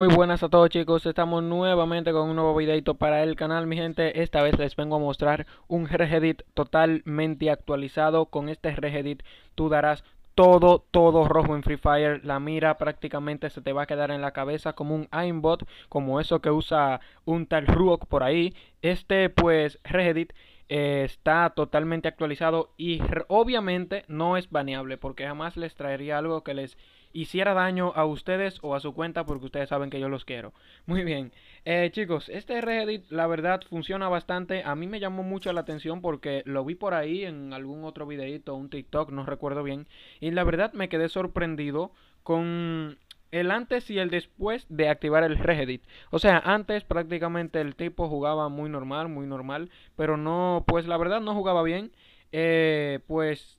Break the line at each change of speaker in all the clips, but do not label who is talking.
Muy
buenas a todos chicos, estamos nuevamente con un nuevo videito para el canal mi gente Esta vez les vengo a mostrar un regedit totalmente actualizado Con este regedit tú darás todo, todo rojo en Free Fire La mira prácticamente se te va a quedar en la cabeza como un aimbot Como eso que usa un tal Ruok por ahí Este pues regedit eh, está totalmente actualizado Y obviamente no es baneable porque jamás les traería algo que les hiciera daño a ustedes o a su cuenta porque ustedes saben que yo los quiero. Muy bien, eh, chicos, este Reddit la verdad funciona bastante. A mí me llamó mucho la atención porque lo vi por ahí en algún otro videito, un TikTok, no recuerdo bien. Y la verdad me quedé sorprendido con el antes y el después de activar el Reddit. O sea, antes prácticamente el tipo jugaba muy normal, muy normal, pero no, pues la verdad no jugaba bien. Eh, pues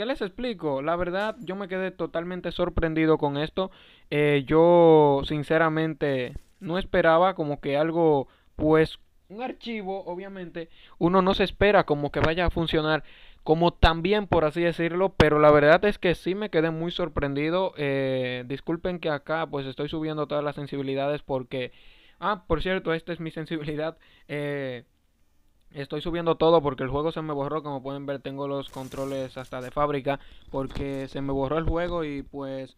¿Qué les explico? La verdad, yo me quedé totalmente sorprendido con esto. Eh, yo, sinceramente, no esperaba como que algo, pues, un archivo, obviamente, uno no se espera como que vaya a funcionar como también, por así decirlo, pero la verdad es que sí me quedé muy sorprendido. Eh, disculpen que acá pues estoy subiendo todas las sensibilidades porque... Ah, por cierto, esta es mi sensibilidad. Eh, Estoy subiendo todo porque el juego se me borró, como pueden ver tengo los controles hasta de fábrica porque se me borró el juego y pues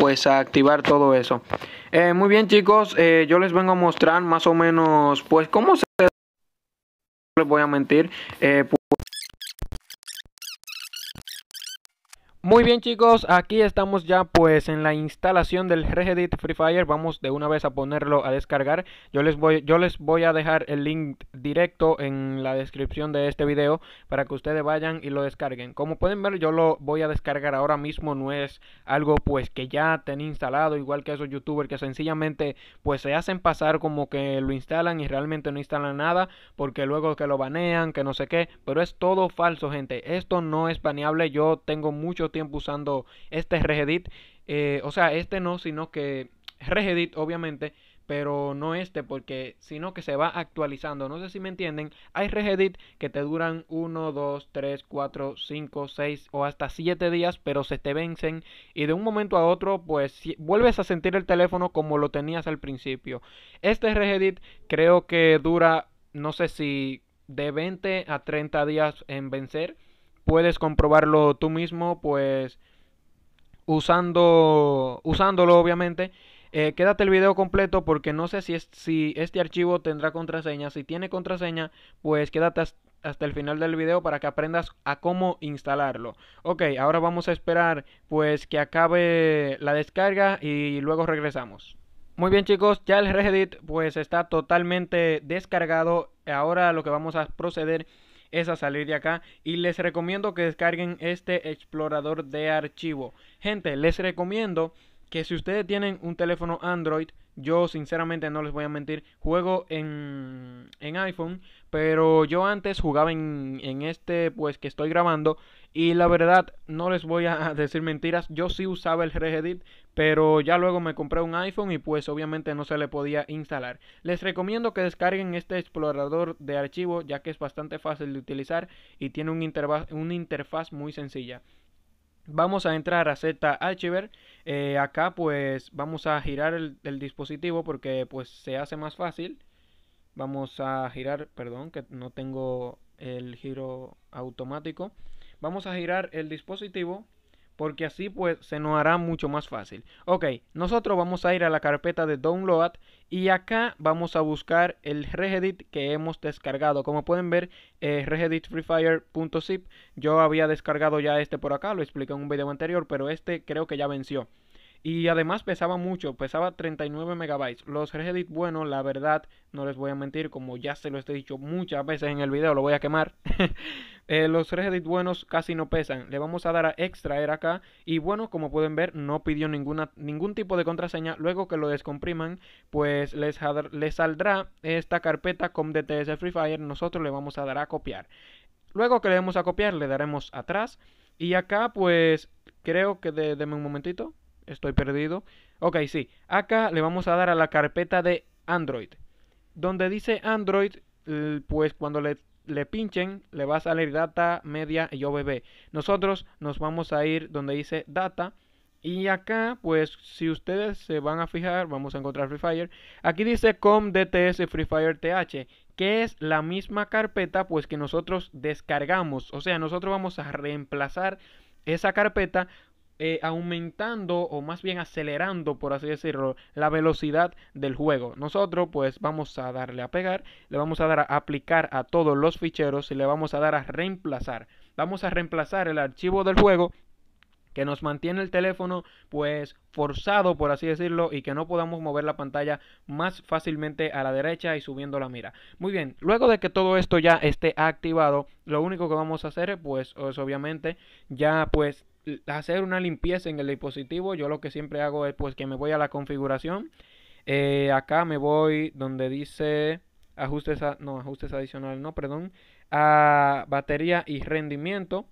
pues a activar todo eso. Eh, muy bien chicos, eh, yo les vengo a mostrar más o menos pues cómo se les voy a mentir. Eh, Muy bien chicos, aquí estamos ya pues en la instalación del Regedit Free Fire, vamos de una vez a ponerlo a descargar. Yo les voy yo les voy a dejar el link directo en la descripción de este video para que ustedes vayan y lo descarguen. Como pueden ver, yo lo voy a descargar ahora mismo, no es algo pues que ya ten instalado, igual que esos youtubers que sencillamente pues se hacen pasar como que lo instalan y realmente no instalan nada, porque luego que lo banean, que no sé qué, pero es todo falso, gente. Esto no es baneable, yo tengo mucho tiempo usando este regedit. Eh, o sea, este no, sino que regedit, obviamente, pero no este, porque sino que se va actualizando. No sé si me entienden. Hay regedit que te duran 1, 2, 3, 4, 5, 6 o hasta 7 días, pero se te vencen. Y de un momento a otro, pues vuelves a sentir el teléfono como lo tenías al principio. Este regedit creo que dura, no sé si de 20 a 30 días en vencer puedes comprobarlo tú mismo, pues usando, usándolo obviamente. Eh, quédate el video completo porque no sé si, si este archivo tendrá contraseña. Si tiene contraseña, pues quédate hasta el final del video para que aprendas a cómo instalarlo. Ok, ahora vamos a esperar pues que acabe la descarga y luego regresamos. Muy bien chicos, ya el Reddit pues está totalmente descargado. Ahora lo que vamos a proceder es a salir de acá y les recomiendo que descarguen este explorador de archivo. Gente, les recomiendo que si ustedes tienen un teléfono Android, yo sinceramente no les voy a mentir, juego en, en iPhone, pero yo antes jugaba en, en, este pues que estoy grabando y la verdad no les voy a decir mentiras, yo sí usaba el Regedit, pero ya luego me compré un iPhone y pues obviamente no se le podía instalar. Les recomiendo que descarguen este explorador de archivo ya que es bastante fácil de utilizar y tiene un una interfaz muy sencilla. Vamos a entrar a Z Eh, acá pues vamos a girar el, el, dispositivo porque pues se hace más fácil. Vamos a girar, perdón, que no tengo el giro automático. Vamos a girar el dispositivo porque así pues se nos hará mucho más fácil. Ok, nosotros vamos a ir a la carpeta de download y acá vamos a buscar el regedit que hemos descargado. Como pueden ver, eh, regeditfreefire.zip, yo había descargado ya este por acá, lo expliqué en un video anterior, pero este creo que ya venció. Y además pesaba mucho, pesaba 39 megabytes. Los Reddit buenos, la verdad, no les voy a mentir, como ya se lo he dicho muchas veces en el video, lo voy a quemar. Eh, los Reddit buenos casi no pesan. Le vamos a dar a extraer acá. Y bueno, como pueden ver, no pidió ninguna, ningún tipo de contraseña. Luego que lo descompriman, pues les, les saldrá esta carpeta con DTS Free Fire. Nosotros le vamos a dar a copiar. Luego que le demos a copiar, le daremos atrás. Y acá, pues, creo que de, un momentito estoy perdido. Ok, sí. Acá le vamos a dar a la carpeta de Android. Donde dice Android, pues cuando le, le pinchen, le va a salir data, media y OBB. Nosotros nos vamos a ir donde dice data. Y acá, pues si ustedes se van a fijar, vamos a encontrar Free Fire. Aquí dice com DTS Free Fire TH, que es la misma carpeta pues que nosotros descargamos. O sea, nosotros vamos a reemplazar esa carpeta eh, aumentando o más bien acelerando, por así decirlo, la velocidad del juego. Nosotros pues vamos a darle a pegar, le vamos a dar a aplicar a todos los ficheros y le vamos a dar a reemplazar. Vamos a reemplazar el archivo del juego que nos mantiene el teléfono pues forzado por así decirlo y que no podamos mover la pantalla más fácilmente a la derecha y subiendo la mira. Muy bien, luego de que todo esto ya esté activado, lo único que vamos a hacer pues es obviamente ya pues hacer una limpieza en el dispositivo, yo lo que siempre hago es pues que me voy a la configuración. Eh, acá me voy donde dice ajustes, no, ajustes adicionales, no, perdón, a batería y rendimiento.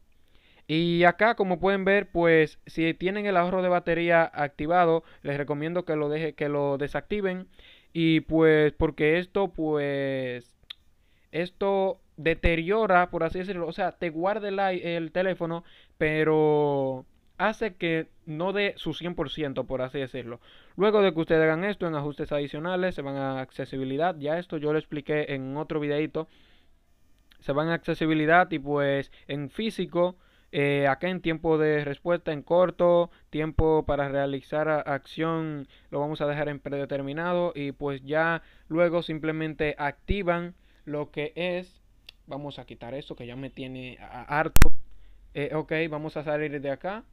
Y acá, como pueden ver, pues si tienen el ahorro de batería activado, les recomiendo que lo deje, que lo desactiven. Y pues porque esto pues esto deteriora, por así decirlo, o sea, te guarda el, teléfono, pero hace que no dé su 100%, por así decirlo. Luego de que ustedes hagan esto, en ajustes adicionales, se van a accesibilidad, ya esto yo lo expliqué en otro videito, se van a accesibilidad y pues en físico, eh, acá en tiempo de respuesta en corto, tiempo para realizar acción lo vamos a dejar en predeterminado y pues ya luego simplemente activan lo que es, vamos a quitar esto que ya me tiene harto. Eh, ok, vamos a salir de acá.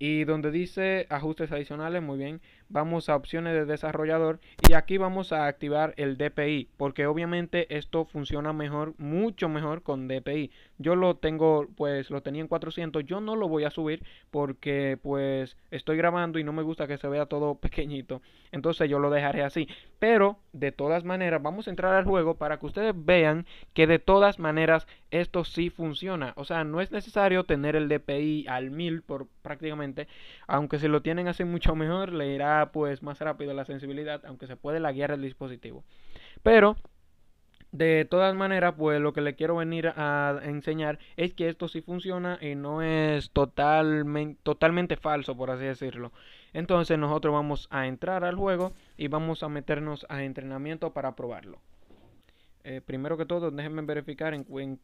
Y donde dice ajustes adicionales, muy bien, vamos a opciones de desarrollador y aquí vamos a activar el DPI, porque obviamente esto funciona mejor, mucho mejor con DPI. Yo lo tengo, pues lo tenía en 400, yo no lo voy a subir porque pues estoy grabando y no me gusta que se vea todo pequeñito. Entonces yo lo dejaré así. Pero de todas maneras, vamos a entrar al juego para que ustedes vean que de todas maneras esto sí funciona. O sea, no es necesario tener el DPI al 1000 por prácticamente, aunque si lo tienen así mucho mejor, le irá pues más rápido la sensibilidad, aunque se puede laguear el dispositivo. Pero de todas maneras, pues lo que le quiero venir a enseñar es que esto sí funciona y no es totalmente, totalmente falso, por así decirlo. Entonces nosotros vamos a entrar al juego y vamos a meternos a entrenamiento para probarlo. Eh, primero que todo, déjenme verificar en, en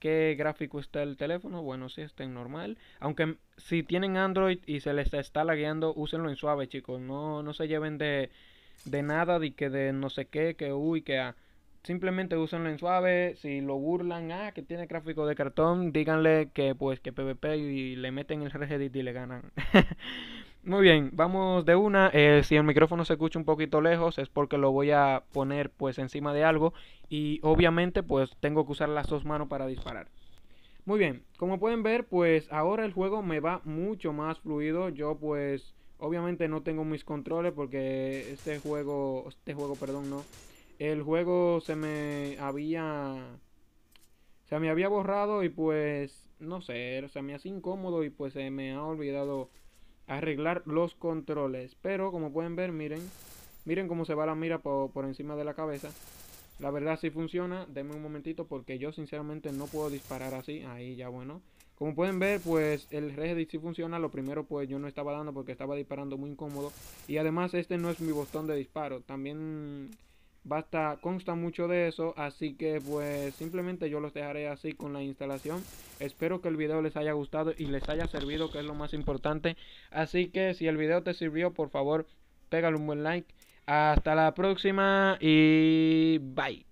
¿Qué gráfico está el teléfono? Bueno, si está en normal. Aunque si tienen Android y se les está lagueando, úsenlo en suave, chicos. No, no se lleven de, de nada, de que de no sé qué, que uy, que ah. Simplemente úsenlo en suave. Si lo burlan, ah, que tiene gráfico de cartón, díganle que pues que PvP y le meten el re-edit y le ganan. Muy bien, vamos de una. Eh, si el micrófono se escucha un poquito lejos es porque lo voy a poner pues encima de algo y obviamente pues tengo que usar las dos manos para disparar. Muy bien, como pueden ver pues ahora el juego me va mucho más fluido. Yo pues obviamente no tengo mis controles porque este juego, este juego perdón no. El juego se me había, se me había borrado y pues no sé, se me hace incómodo y pues se me ha olvidado arreglar los controles. Pero como pueden ver, miren, miren cómo se va la mira por, por encima de la cabeza. La verdad sí funciona, denme un momentito porque yo sinceramente no puedo disparar así, ahí ya bueno. Como pueden ver, pues el reddit sí funciona, lo primero pues yo no estaba dando porque estaba disparando muy incómodo. Y además este no es mi botón de disparo, también Basta, consta mucho de eso, así que pues simplemente yo los dejaré así con la instalación. Espero que el video les haya gustado y les haya servido, que es lo más importante. Así que si el video te sirvió, por favor, pégale un buen like. Hasta la próxima y bye.